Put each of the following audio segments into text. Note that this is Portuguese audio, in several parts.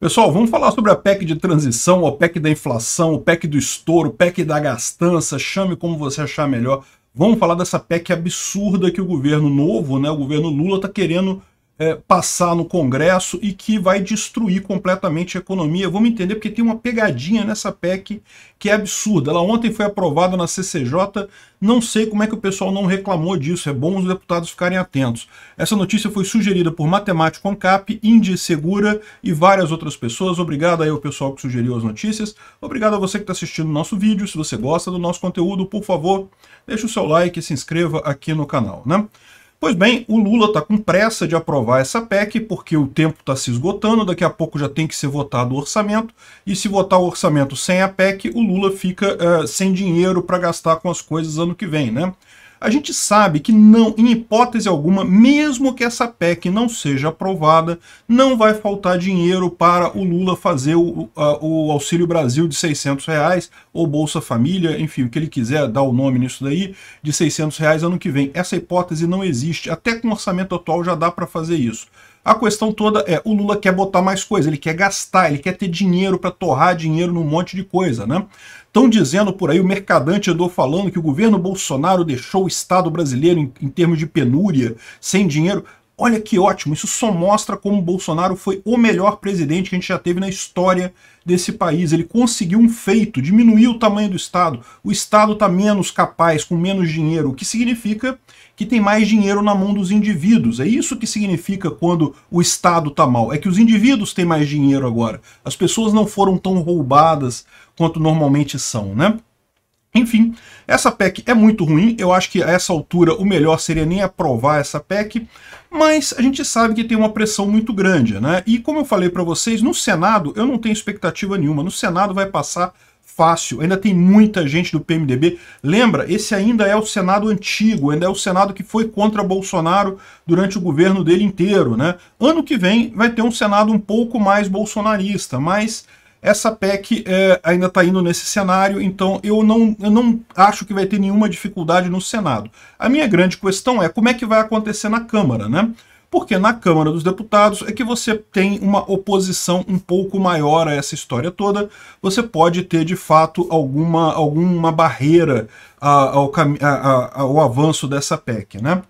Pessoal, vamos falar sobre a PEC de transição, a PEC da inflação, o PEC do estouro, PEC da gastança, chame como você achar melhor. Vamos falar dessa PEC absurda que o governo novo, né, o governo Lula, está querendo é, passar no Congresso e que vai destruir completamente a economia. Vamos entender, porque tem uma pegadinha nessa PEC que é absurda. Ela ontem foi aprovada na CCJ, não sei como é que o pessoal não reclamou disso, é bom os deputados ficarem atentos. Essa notícia foi sugerida por Matemático Ancap, Índia Segura e várias outras pessoas. Obrigado aí ao pessoal que sugeriu as notícias. Obrigado a você que está assistindo o nosso vídeo. Se você gosta do nosso conteúdo, por favor, deixe o seu like e se inscreva aqui no canal. Né? Pois bem, o Lula está com pressa de aprovar essa PEC, porque o tempo está se esgotando, daqui a pouco já tem que ser votado o orçamento, e se votar o orçamento sem a PEC, o Lula fica uh, sem dinheiro para gastar com as coisas ano que vem, né? A gente sabe que não, em hipótese alguma, mesmo que essa PEC não seja aprovada, não vai faltar dinheiro para o Lula fazer o, o Auxílio Brasil de 600 reais ou Bolsa Família, enfim, o que ele quiser dar o nome nisso daí, de 600 reais ano que vem. Essa hipótese não existe. Até com o orçamento atual já dá para fazer isso. A questão toda é, o Lula quer botar mais coisa, ele quer gastar, ele quer ter dinheiro para torrar dinheiro num monte de coisa, né? Estão dizendo por aí, o mercadante andou falando que o governo Bolsonaro deixou o Estado brasileiro em, em termos de penúria, sem dinheiro. Olha que ótimo, isso só mostra como Bolsonaro foi o melhor presidente que a gente já teve na história desse país. Ele conseguiu um feito, diminuiu o tamanho do Estado. O Estado está menos capaz, com menos dinheiro, o que significa que tem mais dinheiro na mão dos indivíduos. É isso que significa quando o Estado está mal. É que os indivíduos têm mais dinheiro agora. As pessoas não foram tão roubadas quanto normalmente são, né? Enfim, essa PEC é muito ruim, eu acho que a essa altura o melhor seria nem aprovar essa PEC, mas a gente sabe que tem uma pressão muito grande, né? E como eu falei para vocês, no Senado eu não tenho expectativa nenhuma, no Senado vai passar fácil, ainda tem muita gente do PMDB. Lembra, esse ainda é o Senado antigo, ainda é o Senado que foi contra Bolsonaro durante o governo dele inteiro, né? Ano que vem vai ter um Senado um pouco mais bolsonarista, mas essa PEC é, eh, ainda está indo nesse cenário, então eu não, eu não acho que vai ter nenhuma dificuldade no Senado. A minha grande questão é como é que vai acontecer na Câmara, né? Porque na Câmara dos Deputados é que você tem uma oposição um pouco maior a essa história toda. Você pode ter, de fato, alguma, alguma barreira ah, ao, ao avanço dessa PEC, né?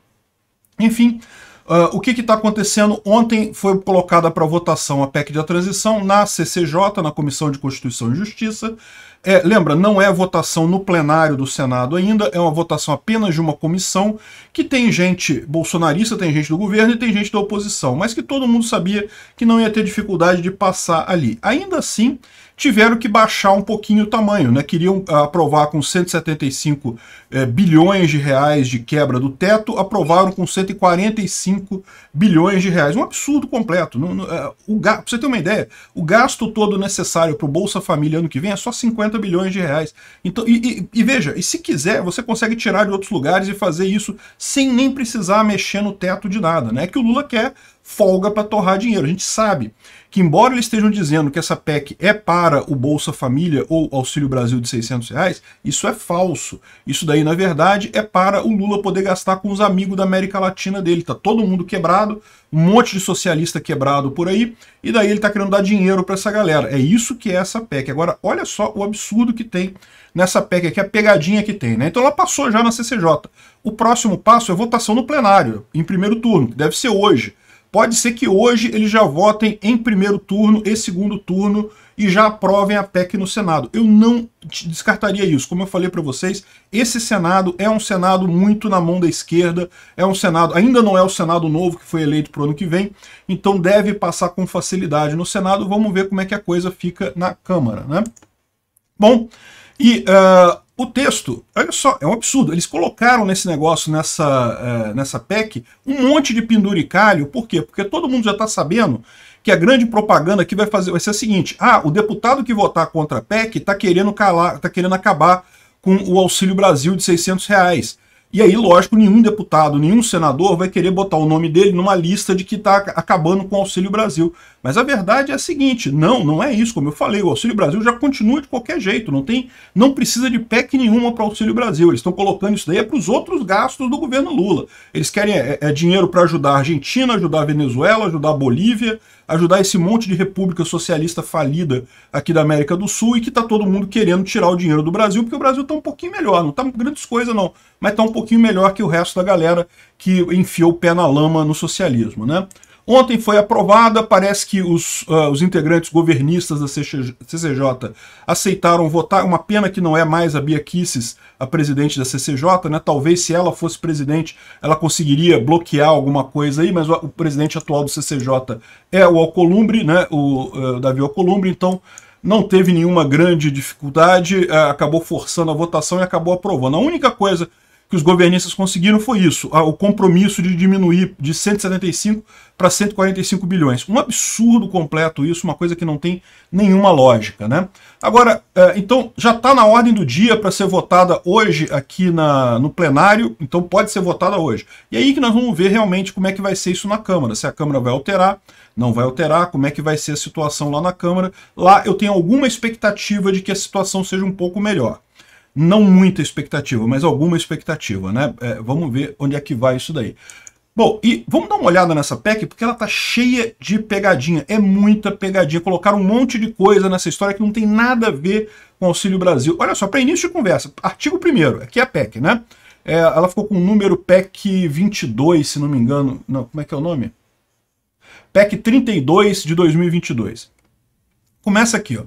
Enfim, Uh, o que está acontecendo? Ontem foi colocada para votação a PEC de transição na CCJ, na Comissão de Constituição e Justiça. É, lembra, não é votação no plenário do Senado ainda, é uma votação apenas de uma comissão que tem gente bolsonarista, tem gente do governo e tem gente da oposição, mas que todo mundo sabia que não ia ter dificuldade de passar ali. Ainda assim, tiveram que baixar um pouquinho o tamanho, né? Queriam ah, aprovar com 175 é, eh, bilhões de reais de quebra do teto, aprovaram com 145 bilhões de reais. Um absurdo completo. Não, não, é, o pra você ter uma ideia, o gasto todo necessário para o Bolsa Família ano que vem é só 50 bilhões de reais. Então, e, e, e veja, e se quiser, você consegue tirar de outros lugares e fazer isso sem nem precisar mexer no teto de nada, né? É que o Lula quer folga para torrar dinheiro. A gente sabe que, embora eles estejam dizendo que essa PEC é para o Bolsa Família ou Auxílio Brasil de 600 reais, isso é falso. Isso daí, na verdade, é para o Lula poder gastar com os amigos da América Latina dele. Tá todo mundo quebrado, um monte de socialista quebrado por aí, e daí ele tá querendo dar dinheiro para essa galera. É isso que é essa PEC. Agora, olha só o absurdo que tem nessa PEC aqui, a pegadinha que tem, né? Então ela passou já na CCJ. O próximo passo é votação no plenário, em primeiro turno, que deve ser hoje. Pode ser que hoje eles já votem em primeiro turno e segundo turno e já aprovem a PEC no Senado. Eu não descartaria isso. Como eu falei para vocês, esse Senado é um Senado muito na mão da esquerda, é um Senado, ainda não é o Senado novo que foi eleito para o ano que vem, então deve passar com facilidade no Senado. Vamos ver como é que a coisa fica na Câmara, né? Bom, e ah, o texto, olha só, é um absurdo. Eles colocaram nesse negócio, nessa, uh, nessa PEC, um monte de penduricalho. Por quê? Porque todo mundo já está sabendo que a grande propaganda aqui vai, fazer, vai ser a seguinte. Ah, o deputado que votar contra a PEC está querendo, calar, tá querendo acabar com o Auxílio Brasil de 600 reais. E aí, lógico, nenhum deputado, nenhum senador vai querer botar o nome dele numa lista de que está acabando com o Auxílio Brasil. Mas a verdade é a seguinte, não, não é isso, como eu falei, o Auxílio Brasil já continua de qualquer jeito, não tem, não precisa de PEC nenhuma para o Auxílio Brasil, eles estão colocando isso daí é para os outros gastos do governo Lula. Eles querem é, é dinheiro para ajudar a Argentina, ajudar a Venezuela, ajudar a Bolívia, ajudar esse monte de república socialista falida aqui da América do Sul e que está todo mundo querendo tirar o dinheiro do Brasil, porque o Brasil está um pouquinho melhor, não está grandes coisas não, mas está um pouquinho melhor que o resto da galera que enfiou o pé na lama no socialismo, né? Ontem foi aprovada, parece que os, uh, os integrantes governistas da CCJ aceitaram votar, uma pena que não é mais a Bia Kisses a presidente da CCJ, né? talvez se ela fosse presidente ela conseguiria bloquear alguma coisa aí, mas o, o presidente atual do CCJ é o Alcolumbre, né? o uh, Davi Alcolumbre, então não teve nenhuma grande dificuldade, uh, acabou forçando a votação e acabou aprovando. A única coisa que os governistas conseguiram foi isso, o compromisso de diminuir de 175 para 145 bilhões. Um absurdo completo isso, uma coisa que não tem nenhuma lógica. Né? Agora, é, então, já está na ordem do dia para ser votada hoje aqui na, no plenário, então pode ser votada hoje. E aí que nós vamos ver realmente como é que vai ser isso na Câmara, se a Câmara vai alterar, não vai alterar, como é que vai ser a situação lá na Câmara. Lá eu tenho alguma expectativa de que a situação seja um pouco melhor não muita expectativa, mas alguma expectativa, né? É, vamos ver onde é que vai isso daí. Bom, e vamos dar uma olhada nessa PEC, porque ela tá cheia de pegadinha, é muita pegadinha. Colocaram um monte de coisa nessa história que não tem nada a ver com Auxílio Brasil. Olha só, para início de conversa, artigo 1 aqui é a PEC, né? É, ela ficou com o número PEC 22, se não me engano. Não, como é que é o nome? PEC 32 de 2022. Começa aqui, ó.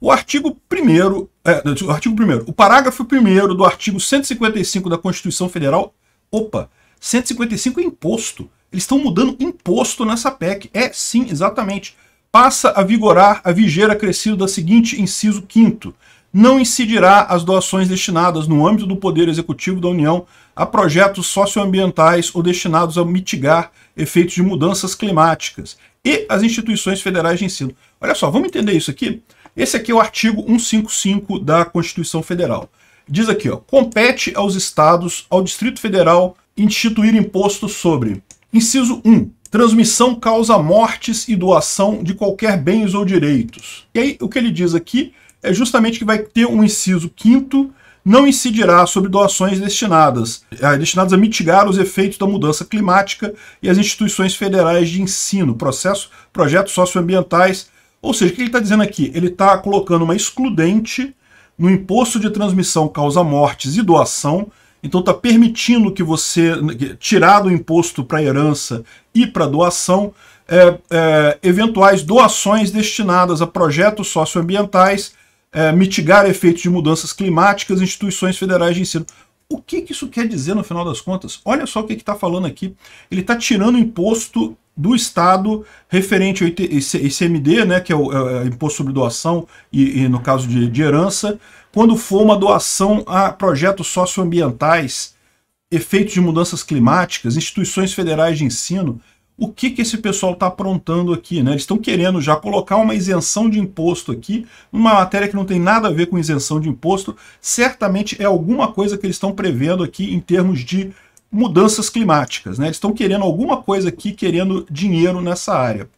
O artigo 1 é, o artigo 1 O parágrafo 1 do artigo 155 da Constituição Federal. Opa, 155 é imposto. Eles estão mudando imposto nessa PEC. É sim, exatamente. Passa a vigorar a vigeira crescida da seguinte inciso 5 não incidirá as doações destinadas no âmbito do Poder Executivo da União a projetos socioambientais ou destinados a mitigar efeitos de mudanças climáticas e as instituições federais de ensino. Olha só, vamos entender isso aqui? Esse aqui é o artigo 155 da Constituição Federal. Diz aqui, ó, compete aos estados, ao Distrito Federal, instituir imposto sobre... Inciso 1. Transmissão causa mortes e doação de qualquer bens ou direitos. E aí, o que ele diz aqui é justamente que vai ter um inciso quinto não incidirá sobre doações destinadas, eh, destinadas a mitigar os efeitos da mudança climática e as instituições federais de ensino, processo, projetos socioambientais ou seja, o que ele está dizendo aqui? Ele está colocando uma excludente no imposto de transmissão causa mortes e doação, então está permitindo que você, tirar do imposto para herança e para doação, é, é, eventuais doações destinadas a projetos socioambientais, é, mitigar efeitos de mudanças climáticas, instituições federais de ensino. O que, que, isso quer dizer no final das contas? Olha só o que está falando aqui. Ele está tirando imposto do Estado referente ao ICMD, né, que é o é, é Imposto sobre Doação e, e no caso de, de, herança, quando for uma doação a projetos socioambientais, efeitos de mudanças climáticas, instituições federais de ensino, o que, que esse pessoal está aprontando aqui? Né? Eles estão querendo já colocar uma isenção de imposto aqui, uma matéria que não tem nada a ver com isenção de imposto, certamente é alguma coisa que eles estão prevendo aqui em termos de mudanças climáticas. Né? Eles estão querendo alguma coisa aqui, querendo dinheiro nessa área.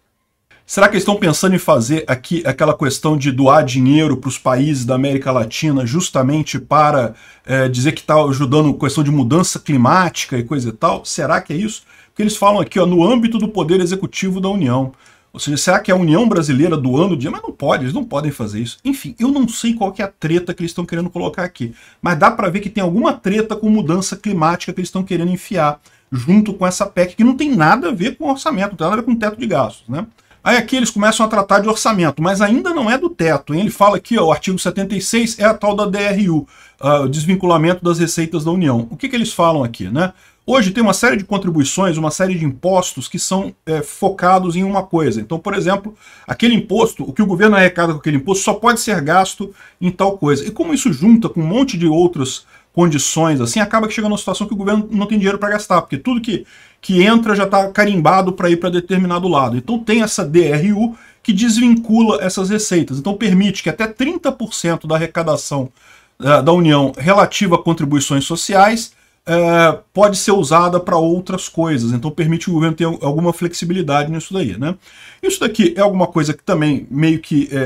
Será que eles estão pensando em fazer aqui aquela questão de doar dinheiro para os países da América Latina justamente para é, dizer que está ajudando a questão de mudança climática e coisa e tal? Será que é isso? Porque eles falam aqui ó, no âmbito do poder executivo da União. Ou seja, será que é a União Brasileira doando dinheiro? Mas não pode, eles não podem fazer isso. Enfim, eu não sei qual é a treta que eles estão querendo colocar aqui. Mas dá para ver que tem alguma treta com mudança climática que eles estão querendo enfiar junto com essa PEC, que não tem nada a ver com orçamento, não tem nada a ver com teto de gastos, né? Aí aqui eles começam a tratar de orçamento, mas ainda não é do teto. Hein? Ele fala aqui, ó, o artigo 76 é a tal da DRU, uh, ah, desvinculamento das receitas da União. O que, que eles falam aqui, né? Hoje tem uma série de contribuições, uma série de impostos que são é, focados em uma coisa. Então, por exemplo, aquele imposto, o que o governo arrecada com aquele imposto só pode ser gasto em tal coisa. E como isso junta com um monte de outras condições, assim, acaba que chega numa situação que o governo não tem dinheiro para gastar, porque tudo que, que entra já está carimbado para ir para determinado lado. Então tem essa DRU que desvincula essas receitas. Então permite que até 30% da arrecadação é, da União relativa a contribuições sociais é, pode ser usada para outras coisas, então permite o governo ter alguma flexibilidade nisso daí. Né? Isso daqui é alguma coisa que também meio que é,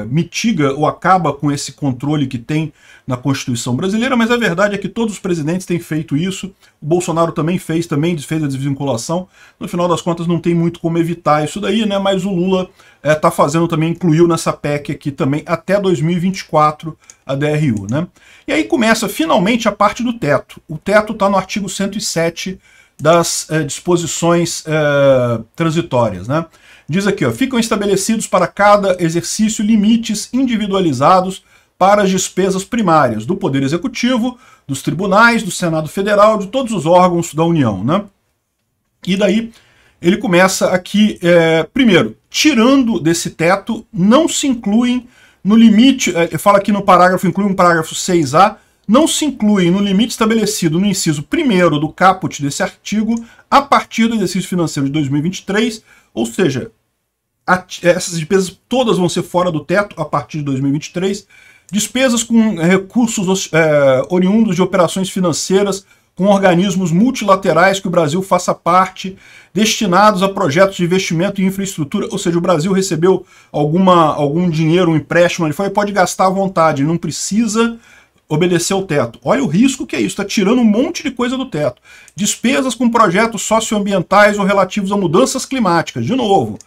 é, mitiga ou acaba com esse controle que tem na Constituição brasileira, mas a verdade é que todos os presidentes têm feito isso, o Bolsonaro também fez, também desfez a desvinculação, no final das contas não tem muito como evitar isso daí, né? mas o Lula está é, fazendo também, incluiu nessa PEC aqui também até 2024, a DRU. Né? E aí começa finalmente a parte do teto. O teto está no artigo 107 das eh, disposições eh, transitórias. Né? Diz aqui, ó, ficam estabelecidos para cada exercício limites individualizados para as despesas primárias do Poder Executivo, dos tribunais, do Senado Federal, de todos os órgãos da União. Né? E daí ele começa aqui, eh, primeiro, tirando desse teto, não se incluem no limite, é, fala aqui no parágrafo, inclui um parágrafo 6A, não se incluem no limite estabelecido no inciso 1 do caput desse artigo a partir do exercício financeiro de 2023, ou seja, essas despesas todas vão ser fora do teto a partir de 2023, despesas com recursos é, oriundos de operações financeiras com organismos multilaterais que o Brasil faça parte, destinados a projetos de investimento em infraestrutura, ou seja, o Brasil recebeu alguma, algum dinheiro, um empréstimo, ele foi, pode gastar à vontade, não precisa obedecer o teto. Olha o risco que é isso, está tirando um monte de coisa do teto. Despesas com projetos socioambientais ou relativos a mudanças climáticas, de novo,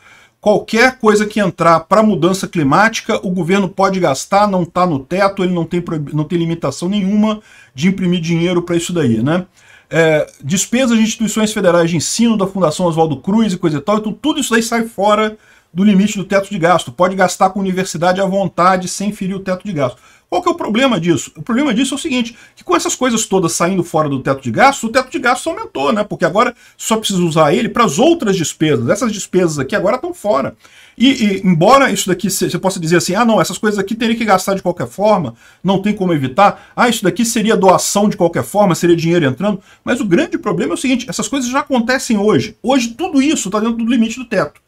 Qualquer coisa que entrar para mudança climática, o governo pode gastar, não está no teto, ele não tem, não tem limitação nenhuma de imprimir dinheiro para isso daí, né? É, despesas de instituições federais de ensino, da Fundação Oswaldo Cruz e coisa e tal, então tudo isso daí sai fora do limite do teto de gasto. Pode gastar com universidade à vontade sem ferir o teto de gasto. Qual que é o problema disso? O problema disso é o seguinte, que com essas coisas todas saindo fora do teto de gasto o teto de gasto aumentou, né? Porque agora só precisa usar ele para as outras despesas. Essas despesas aqui agora estão fora. E, e, embora isso daqui você possa dizer assim, ah não, essas coisas aqui teria que gastar de qualquer forma, não tem como evitar, ah isso daqui seria doação de qualquer forma, seria dinheiro entrando, mas o grande problema é o seguinte, essas coisas já acontecem hoje. Hoje tudo isso está dentro do limite do teto.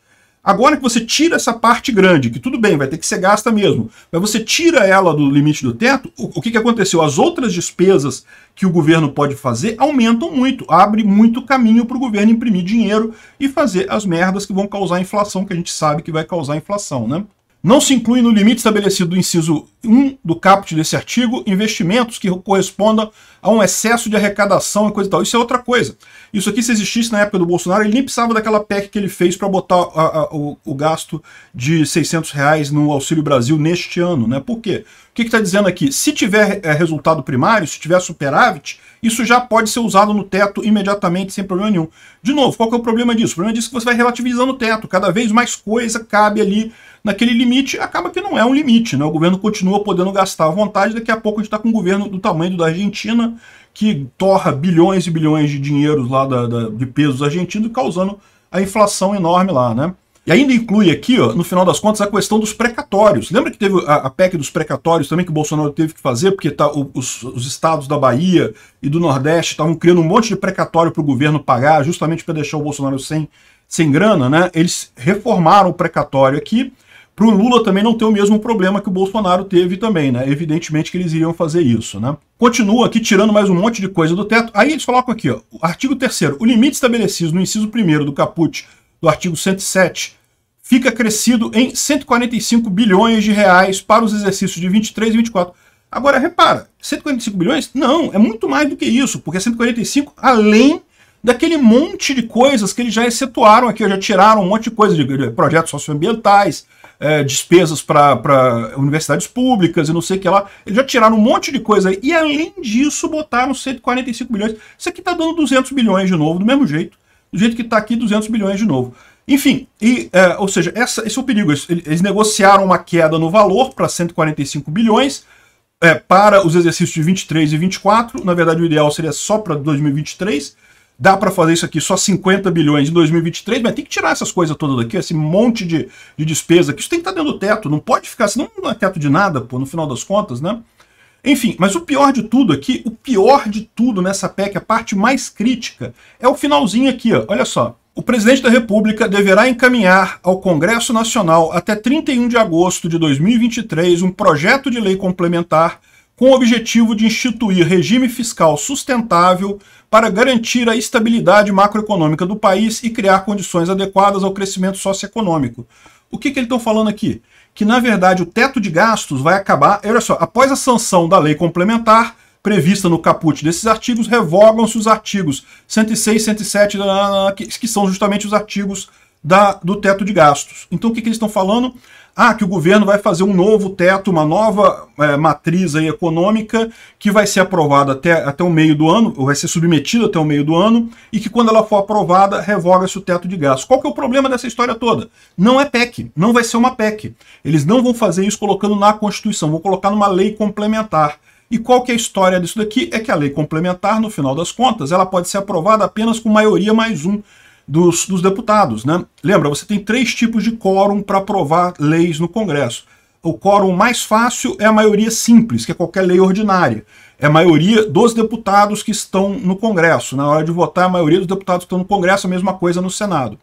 Agora que você tira essa parte grande, que tudo bem, vai ter que ser gasta mesmo, mas você tira ela do limite do teto, o, o que, que aconteceu? As outras despesas que o governo pode fazer aumentam muito, abre muito caminho para o governo imprimir dinheiro e fazer as merdas que vão causar inflação, que a gente sabe que vai causar inflação, né? Não se inclui no limite estabelecido do inciso 1 do caput desse artigo investimentos que correspondam a um excesso de arrecadação e coisa e tal. Isso é outra coisa. Isso aqui, se existisse na época do Bolsonaro, ele nem precisava daquela PEC que ele fez para botar a, a, o, o, gasto de 600 reais no Auxílio Brasil neste ano. Né? Por quê? O que está dizendo aqui? Se tiver é, resultado primário, se tiver superávit, isso já pode ser usado no teto imediatamente, sem problema nenhum. De novo, qual que é o problema disso? O problema disso é que você vai relativizando o teto. Cada vez mais coisa cabe ali naquele limite, acaba que não é um limite. Né? O governo continua podendo gastar à vontade, daqui a pouco a gente está com um governo do tamanho do da Argentina, que torra bilhões e bilhões de dinheiros lá da, da, de pesos argentinos, causando a inflação enorme lá, né? E ainda inclui aqui, ó, no final das contas, a questão dos precatórios. Lembra que teve a, a PEC dos precatórios também que o Bolsonaro teve que fazer, porque tá, o, os, os, estados da Bahia e do Nordeste estavam criando um monte de precatório para o governo pagar, justamente para deixar o Bolsonaro sem, sem grana, né? Eles reformaram o precatório aqui para o Lula também não ter o mesmo problema que o Bolsonaro teve também, né? Evidentemente que eles iriam fazer isso, né? Continua aqui tirando mais um monte de coisa do teto. Aí eles colocam aqui, ó, artigo 3 o limite estabelecido no inciso 1 do caput do artigo 107 fica crescido em 145 bilhões de reais para os exercícios de 23 e 24. Agora, repara, 145 bilhões? Não, é muito mais do que isso, porque 145 além daquele monte de coisas que eles já excetuaram aqui, já tiraram um monte de coisa, de projetos socioambientais, é, despesas para universidades públicas e não sei o que lá. Eles já tiraram um monte de coisa aí. E além disso, botaram 145 bilhões. Isso aqui está dando 200 bilhões de novo, do mesmo jeito. Do jeito que está aqui, 200 bilhões de novo. Enfim, e, é, ou seja, essa, esse é o perigo. Eles, eles negociaram uma queda no valor para 145 bilhões. É, para os exercícios de 23 e 24, na verdade o ideal seria só para 2023, dá para fazer isso aqui só 50 bilhões em 2023, mas tem que tirar essas coisas todas daqui, esse monte de, de despesa que isso tem que estar tá dentro do teto, não pode ficar, assim, não é teto de nada, pô, no final das contas, né? Enfim, mas o pior de tudo aqui, o pior de tudo nessa PEC, a parte mais crítica, é o finalzinho aqui, ó, olha só. O presidente da República deverá encaminhar ao Congresso Nacional até 31 de agosto de 2023 um projeto de lei complementar com o objetivo de instituir regime fiscal sustentável para garantir a estabilidade macroeconômica do país e criar condições adequadas ao crescimento socioeconômico. O que, que eles estão falando aqui? Que, na verdade, o teto de gastos vai acabar... Olha só, após a sanção da lei complementar, prevista no caput desses artigos, revogam-se os artigos 106, 107, que são justamente os artigos da, do teto de gastos. Então, o que, que eles estão falando? ah, que o governo vai fazer um novo teto, uma nova é, matriz aí econômica que vai ser aprovada até, até o meio do ano, ou vai ser submetida até o meio do ano, e que quando ela for aprovada, revoga-se o teto de gastos. Qual que é o problema dessa história toda? Não é PEC, não vai ser uma PEC. Eles não vão fazer isso colocando na Constituição, vão colocar numa lei complementar. E qual que é a história disso daqui? É que a lei complementar, no final das contas, ela pode ser aprovada apenas com maioria mais um dos, dos deputados. Né? Lembra, você tem três tipos de quórum para aprovar leis no Congresso. O quórum mais fácil é a maioria simples, que é qualquer lei ordinária. É a maioria dos deputados que estão no Congresso. Na hora de votar, a maioria dos deputados que estão no Congresso, a mesma coisa no Senado.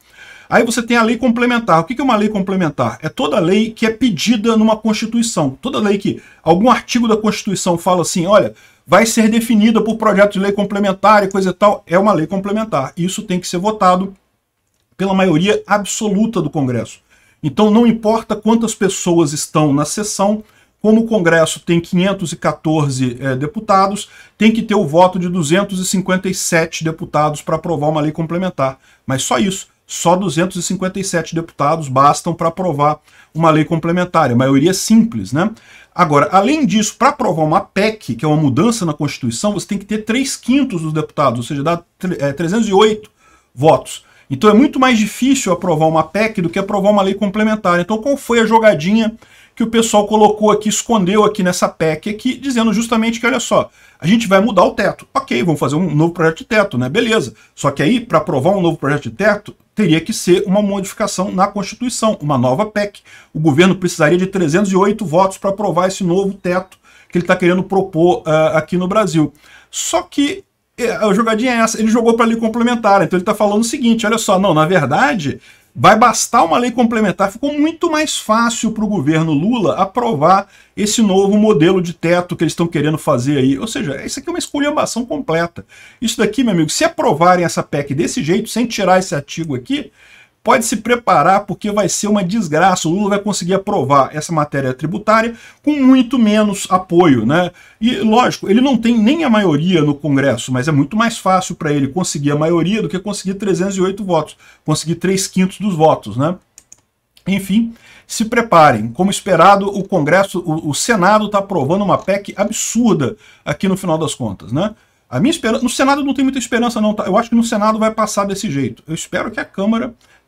Aí você tem a lei complementar. O que é uma lei complementar? É toda lei que é pedida numa Constituição. Toda lei que algum artigo da Constituição fala assim, olha, vai ser definida por projeto de lei complementar e coisa e tal, é uma lei complementar. Isso tem que ser votado pela maioria absoluta do Congresso. Então não importa quantas pessoas estão na sessão, como o Congresso tem 514 é, eh, deputados, tem que ter o voto de 257 deputados para aprovar uma lei complementar. Mas só isso só 257 deputados bastam para aprovar uma lei complementar, a maioria é simples, né? Agora, além disso, para aprovar uma PEC, que é uma mudança na Constituição, você tem que ter 3 quintos dos deputados, ou seja, dá 308 é, votos. Então é muito mais difícil aprovar uma PEC do que aprovar uma lei complementar. Então qual foi a jogadinha que o pessoal colocou aqui, escondeu aqui nessa PEC aqui, dizendo justamente que, olha só, a gente vai mudar o teto. Ok, vamos fazer um novo projeto de teto, né? Beleza. Só que aí, para aprovar um novo projeto de teto, teria que ser uma modificação na Constituição, uma nova PEC. O governo precisaria de 308 votos para aprovar esse novo teto que ele está querendo propor uh, aqui no Brasil. Só que eh, a jogadinha é essa, ele jogou para ali complementar, então ele está falando o seguinte, olha só, não, na verdade, Vai bastar uma lei complementar. Ficou muito mais fácil para o governo Lula aprovar esse novo modelo de teto que eles estão querendo fazer aí. Ou seja, isso aqui é uma esculhambação completa. Isso daqui, meu amigo, se aprovarem essa PEC desse jeito, sem tirar esse artigo aqui, pode se preparar porque vai ser uma desgraça. O Lula vai conseguir aprovar essa matéria tributária com muito menos apoio, né? E lógico, ele não tem nem a maioria no Congresso, mas é muito mais fácil para ele conseguir a maioria do que conseguir 308 votos, conseguir 3 quintos dos votos, né? Enfim, se preparem. Como esperado, o Congresso, o, o Senado está aprovando uma PEC absurda aqui no final das contas, né? A minha esperança, no Senado não tem muita esperança não, tá? Eu acho que no Senado vai passar desse jeito. Eu espero que a Câmara